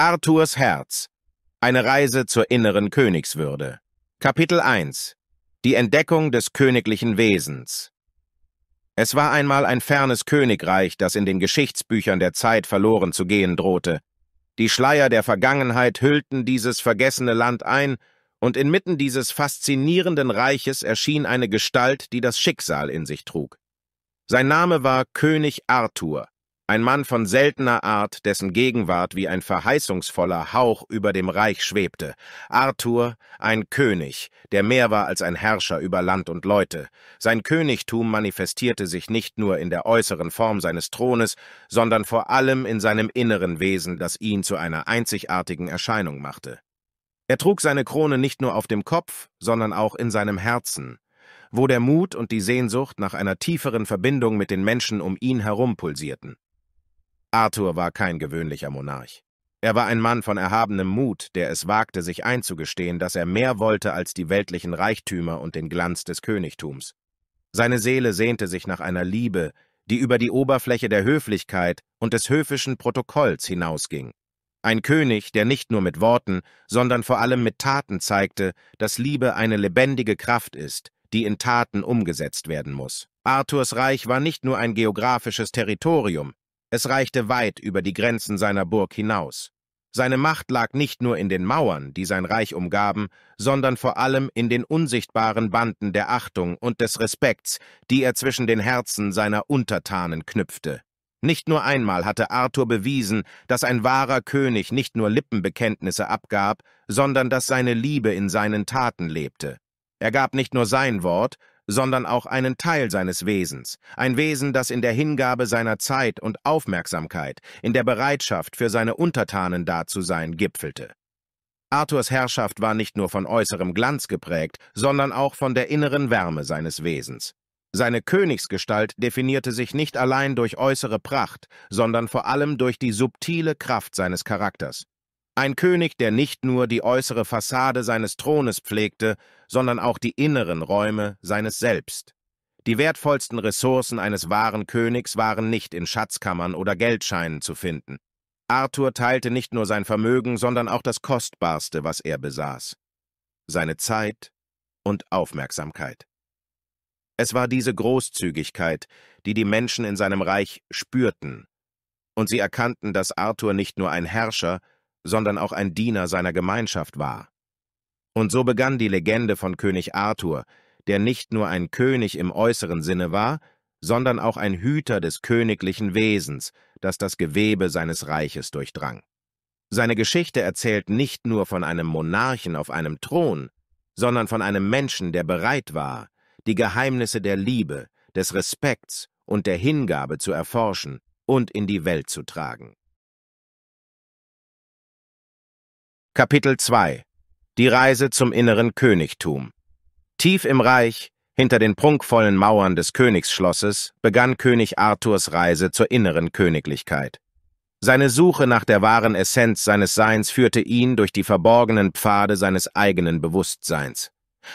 Arthurs Herz. Eine Reise zur inneren Königswürde. Kapitel 1. Die Entdeckung des königlichen Wesens. Es war einmal ein fernes Königreich, das in den Geschichtsbüchern der Zeit verloren zu gehen drohte. Die Schleier der Vergangenheit hüllten dieses vergessene Land ein, und inmitten dieses faszinierenden Reiches erschien eine Gestalt, die das Schicksal in sich trug. Sein Name war König Arthur, ein Mann von seltener Art, dessen Gegenwart wie ein verheißungsvoller Hauch über dem Reich schwebte. Arthur, ein König, der mehr war als ein Herrscher über Land und Leute. Sein Königtum manifestierte sich nicht nur in der äußeren Form seines Thrones, sondern vor allem in seinem inneren Wesen, das ihn zu einer einzigartigen Erscheinung machte. Er trug seine Krone nicht nur auf dem Kopf, sondern auch in seinem Herzen, wo der Mut und die Sehnsucht nach einer tieferen Verbindung mit den Menschen um ihn herum pulsierten. Arthur war kein gewöhnlicher Monarch. Er war ein Mann von erhabenem Mut, der es wagte, sich einzugestehen, dass er mehr wollte als die weltlichen Reichtümer und den Glanz des Königtums. Seine Seele sehnte sich nach einer Liebe, die über die Oberfläche der Höflichkeit und des höfischen Protokolls hinausging. Ein König, der nicht nur mit Worten, sondern vor allem mit Taten zeigte, dass Liebe eine lebendige Kraft ist, die in Taten umgesetzt werden muss. Arthurs Reich war nicht nur ein geografisches Territorium, es reichte weit über die Grenzen seiner Burg hinaus. Seine Macht lag nicht nur in den Mauern, die sein Reich umgaben, sondern vor allem in den unsichtbaren Banden der Achtung und des Respekts, die er zwischen den Herzen seiner Untertanen knüpfte. Nicht nur einmal hatte Arthur bewiesen, dass ein wahrer König nicht nur Lippenbekenntnisse abgab, sondern dass seine Liebe in seinen Taten lebte. Er gab nicht nur sein Wort, sondern auch einen Teil seines Wesens, ein Wesen, das in der Hingabe seiner Zeit und Aufmerksamkeit, in der Bereitschaft, für seine Untertanen da zu sein, gipfelte. Arthurs Herrschaft war nicht nur von äußerem Glanz geprägt, sondern auch von der inneren Wärme seines Wesens. Seine Königsgestalt definierte sich nicht allein durch äußere Pracht, sondern vor allem durch die subtile Kraft seines Charakters. Ein König, der nicht nur die äußere Fassade seines Thrones pflegte, sondern auch die inneren Räume seines Selbst. Die wertvollsten Ressourcen eines wahren Königs waren nicht in Schatzkammern oder Geldscheinen zu finden. Arthur teilte nicht nur sein Vermögen, sondern auch das Kostbarste, was er besaß. Seine Zeit und Aufmerksamkeit. Es war diese Großzügigkeit, die die Menschen in seinem Reich spürten, und sie erkannten, dass Arthur nicht nur ein Herrscher, sondern auch ein Diener seiner Gemeinschaft war. Und so begann die Legende von König Arthur, der nicht nur ein König im äußeren Sinne war, sondern auch ein Hüter des königlichen Wesens, das das Gewebe seines Reiches durchdrang. Seine Geschichte erzählt nicht nur von einem Monarchen auf einem Thron, sondern von einem Menschen, der bereit war, die Geheimnisse der Liebe, des Respekts und der Hingabe zu erforschen und in die Welt zu tragen. Kapitel 2 Die Reise zum inneren Königtum Tief im Reich, hinter den prunkvollen Mauern des Königsschlosses, begann König Arthurs Reise zur inneren Königlichkeit. Seine Suche nach der wahren Essenz seines Seins führte ihn durch die verborgenen Pfade seines eigenen Bewusstseins.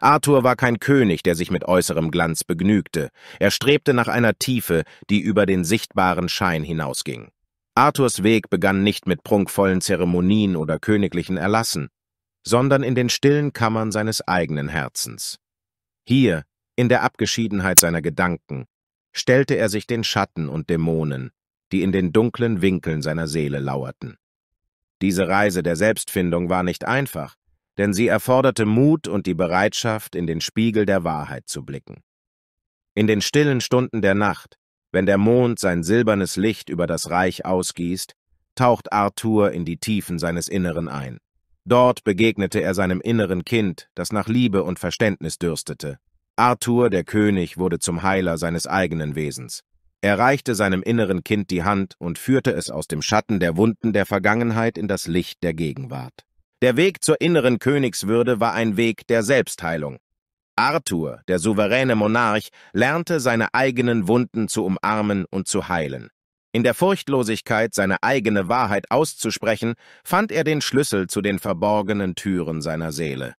Arthur war kein König, der sich mit äußerem Glanz begnügte. Er strebte nach einer Tiefe, die über den sichtbaren Schein hinausging. Arthurs Weg begann nicht mit prunkvollen Zeremonien oder königlichen Erlassen, sondern in den stillen Kammern seines eigenen Herzens. Hier, in der Abgeschiedenheit seiner Gedanken, stellte er sich den Schatten und Dämonen, die in den dunklen Winkeln seiner Seele lauerten. Diese Reise der Selbstfindung war nicht einfach, denn sie erforderte Mut und die Bereitschaft, in den Spiegel der Wahrheit zu blicken. In den stillen Stunden der Nacht, wenn der Mond sein silbernes Licht über das Reich ausgießt, taucht Arthur in die Tiefen seines Inneren ein. Dort begegnete er seinem inneren Kind, das nach Liebe und Verständnis dürstete. Arthur, der König, wurde zum Heiler seines eigenen Wesens. Er reichte seinem inneren Kind die Hand und führte es aus dem Schatten der Wunden der Vergangenheit in das Licht der Gegenwart. Der Weg zur inneren Königswürde war ein Weg der Selbstheilung. Arthur, der souveräne Monarch, lernte seine eigenen Wunden zu umarmen und zu heilen. In der Furchtlosigkeit, seine eigene Wahrheit auszusprechen, fand er den Schlüssel zu den verborgenen Türen seiner Seele.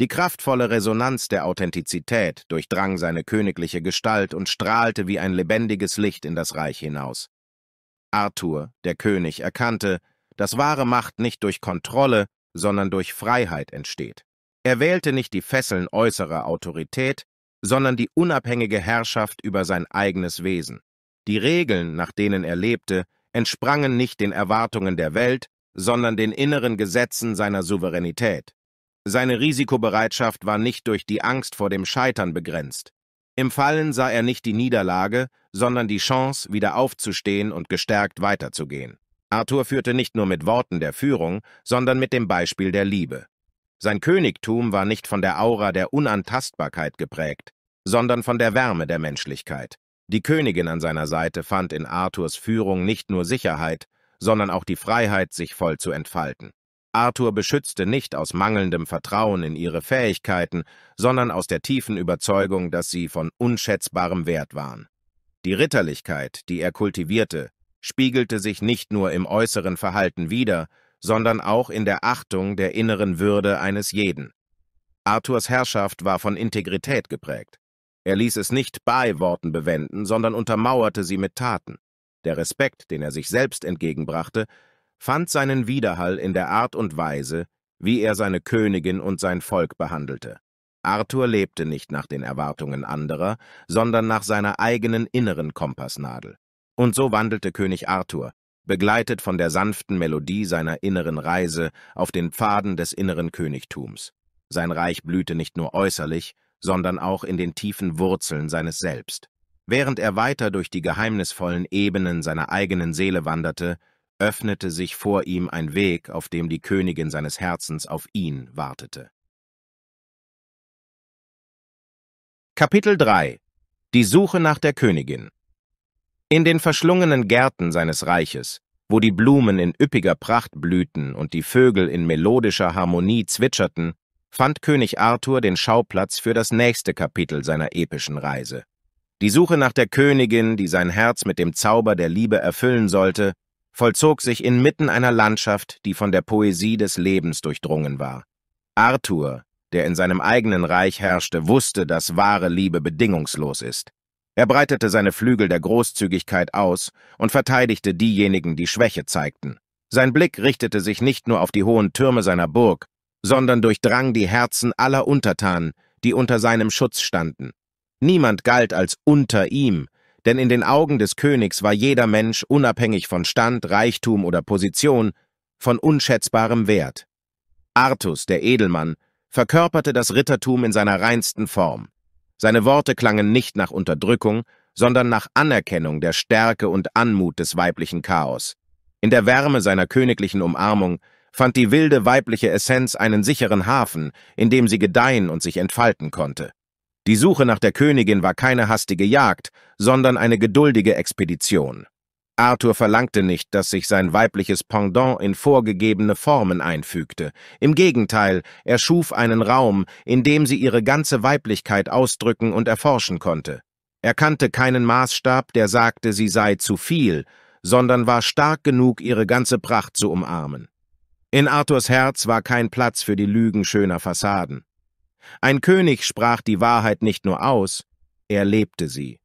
Die kraftvolle Resonanz der Authentizität durchdrang seine königliche Gestalt und strahlte wie ein lebendiges Licht in das Reich hinaus. Arthur, der König, erkannte, dass wahre Macht nicht durch Kontrolle, sondern durch Freiheit entsteht. Er wählte nicht die Fesseln äußerer Autorität, sondern die unabhängige Herrschaft über sein eigenes Wesen. Die Regeln, nach denen er lebte, entsprangen nicht den Erwartungen der Welt, sondern den inneren Gesetzen seiner Souveränität. Seine Risikobereitschaft war nicht durch die Angst vor dem Scheitern begrenzt. Im Fallen sah er nicht die Niederlage, sondern die Chance, wieder aufzustehen und gestärkt weiterzugehen. Arthur führte nicht nur mit Worten der Führung, sondern mit dem Beispiel der Liebe. Sein Königtum war nicht von der Aura der Unantastbarkeit geprägt, sondern von der Wärme der Menschlichkeit. Die Königin an seiner Seite fand in Arthurs Führung nicht nur Sicherheit, sondern auch die Freiheit, sich voll zu entfalten. Arthur beschützte nicht aus mangelndem Vertrauen in ihre Fähigkeiten, sondern aus der tiefen Überzeugung, dass sie von unschätzbarem Wert waren. Die Ritterlichkeit, die er kultivierte, spiegelte sich nicht nur im äußeren Verhalten wider, sondern auch in der Achtung der inneren Würde eines jeden. Arthurs Herrschaft war von Integrität geprägt. Er ließ es nicht bei Worten bewenden, sondern untermauerte sie mit Taten. Der Respekt, den er sich selbst entgegenbrachte, fand seinen Widerhall in der Art und Weise, wie er seine Königin und sein Volk behandelte. Arthur lebte nicht nach den Erwartungen anderer, sondern nach seiner eigenen inneren Kompassnadel. Und so wandelte König Arthur, begleitet von der sanften Melodie seiner inneren Reise auf den Pfaden des inneren Königtums. Sein Reich blühte nicht nur äußerlich, sondern auch in den tiefen Wurzeln seines Selbst. Während er weiter durch die geheimnisvollen Ebenen seiner eigenen Seele wanderte, öffnete sich vor ihm ein Weg, auf dem die Königin seines Herzens auf ihn wartete. Kapitel 3 Die Suche nach der Königin in den verschlungenen Gärten seines Reiches, wo die Blumen in üppiger Pracht blühten und die Vögel in melodischer Harmonie zwitscherten, fand König Arthur den Schauplatz für das nächste Kapitel seiner epischen Reise. Die Suche nach der Königin, die sein Herz mit dem Zauber der Liebe erfüllen sollte, vollzog sich inmitten einer Landschaft, die von der Poesie des Lebens durchdrungen war. Arthur, der in seinem eigenen Reich herrschte, wusste, dass wahre Liebe bedingungslos ist. Er breitete seine Flügel der Großzügigkeit aus und verteidigte diejenigen, die Schwäche zeigten. Sein Blick richtete sich nicht nur auf die hohen Türme seiner Burg, sondern durchdrang die Herzen aller Untertanen, die unter seinem Schutz standen. Niemand galt als unter ihm, denn in den Augen des Königs war jeder Mensch, unabhängig von Stand, Reichtum oder Position, von unschätzbarem Wert. Artus, der Edelmann, verkörperte das Rittertum in seiner reinsten Form. Seine Worte klangen nicht nach Unterdrückung, sondern nach Anerkennung der Stärke und Anmut des weiblichen Chaos. In der Wärme seiner königlichen Umarmung fand die wilde weibliche Essenz einen sicheren Hafen, in dem sie gedeihen und sich entfalten konnte. Die Suche nach der Königin war keine hastige Jagd, sondern eine geduldige Expedition. Arthur verlangte nicht, dass sich sein weibliches Pendant in vorgegebene Formen einfügte. Im Gegenteil, er schuf einen Raum, in dem sie ihre ganze Weiblichkeit ausdrücken und erforschen konnte. Er kannte keinen Maßstab, der sagte, sie sei zu viel, sondern war stark genug, ihre ganze Pracht zu umarmen. In Arthurs Herz war kein Platz für die Lügen schöner Fassaden. Ein König sprach die Wahrheit nicht nur aus, er lebte sie.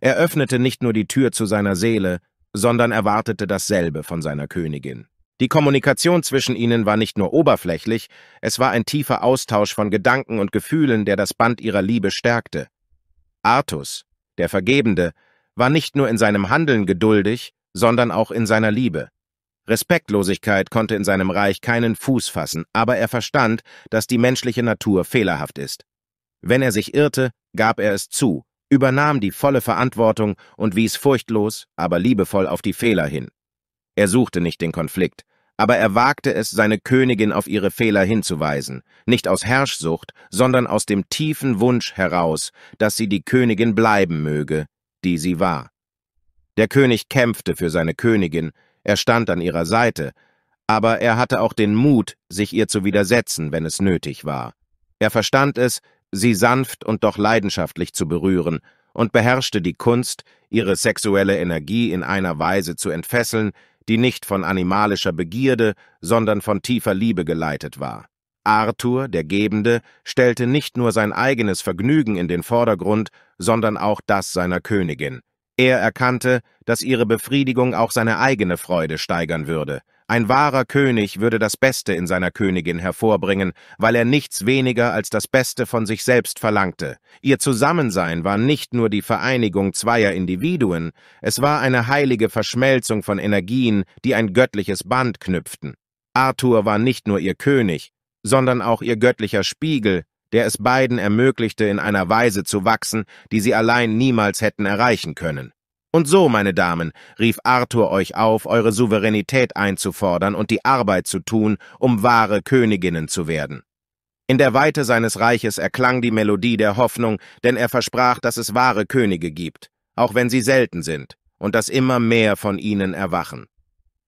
Er öffnete nicht nur die Tür zu seiner Seele, sondern erwartete dasselbe von seiner Königin. Die Kommunikation zwischen ihnen war nicht nur oberflächlich, es war ein tiefer Austausch von Gedanken und Gefühlen, der das Band ihrer Liebe stärkte. Artus, der Vergebende, war nicht nur in seinem Handeln geduldig, sondern auch in seiner Liebe. Respektlosigkeit konnte in seinem Reich keinen Fuß fassen, aber er verstand, dass die menschliche Natur fehlerhaft ist. Wenn er sich irrte, gab er es zu, übernahm die volle Verantwortung und wies furchtlos, aber liebevoll auf die Fehler hin. Er suchte nicht den Konflikt, aber er wagte es, seine Königin auf ihre Fehler hinzuweisen, nicht aus Herrschsucht, sondern aus dem tiefen Wunsch heraus, dass sie die Königin bleiben möge, die sie war. Der König kämpfte für seine Königin, er stand an ihrer Seite, aber er hatte auch den Mut, sich ihr zu widersetzen, wenn es nötig war. Er verstand es, sie sanft und doch leidenschaftlich zu berühren, und beherrschte die Kunst, ihre sexuelle Energie in einer Weise zu entfesseln, die nicht von animalischer Begierde, sondern von tiefer Liebe geleitet war. Arthur, der Gebende, stellte nicht nur sein eigenes Vergnügen in den Vordergrund, sondern auch das seiner Königin. Er erkannte, dass ihre Befriedigung auch seine eigene Freude steigern würde. Ein wahrer König würde das Beste in seiner Königin hervorbringen, weil er nichts weniger als das Beste von sich selbst verlangte. Ihr Zusammensein war nicht nur die Vereinigung zweier Individuen, es war eine heilige Verschmelzung von Energien, die ein göttliches Band knüpften. Arthur war nicht nur ihr König, sondern auch ihr göttlicher Spiegel, der es beiden ermöglichte, in einer Weise zu wachsen, die sie allein niemals hätten erreichen können. Und so, meine Damen, rief Arthur euch auf, eure Souveränität einzufordern und die Arbeit zu tun, um wahre Königinnen zu werden. In der Weite seines Reiches erklang die Melodie der Hoffnung, denn er versprach, dass es wahre Könige gibt, auch wenn sie selten sind, und dass immer mehr von ihnen erwachen.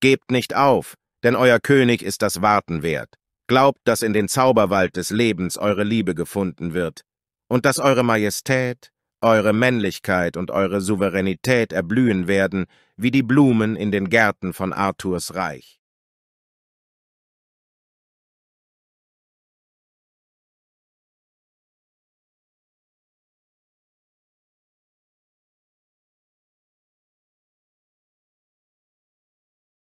Gebt nicht auf, denn euer König ist das Warten wert. Glaubt, dass in den Zauberwald des Lebens eure Liebe gefunden wird, und dass eure Majestät, eure Männlichkeit und eure Souveränität erblühen werden wie die Blumen in den Gärten von Arthurs Reich.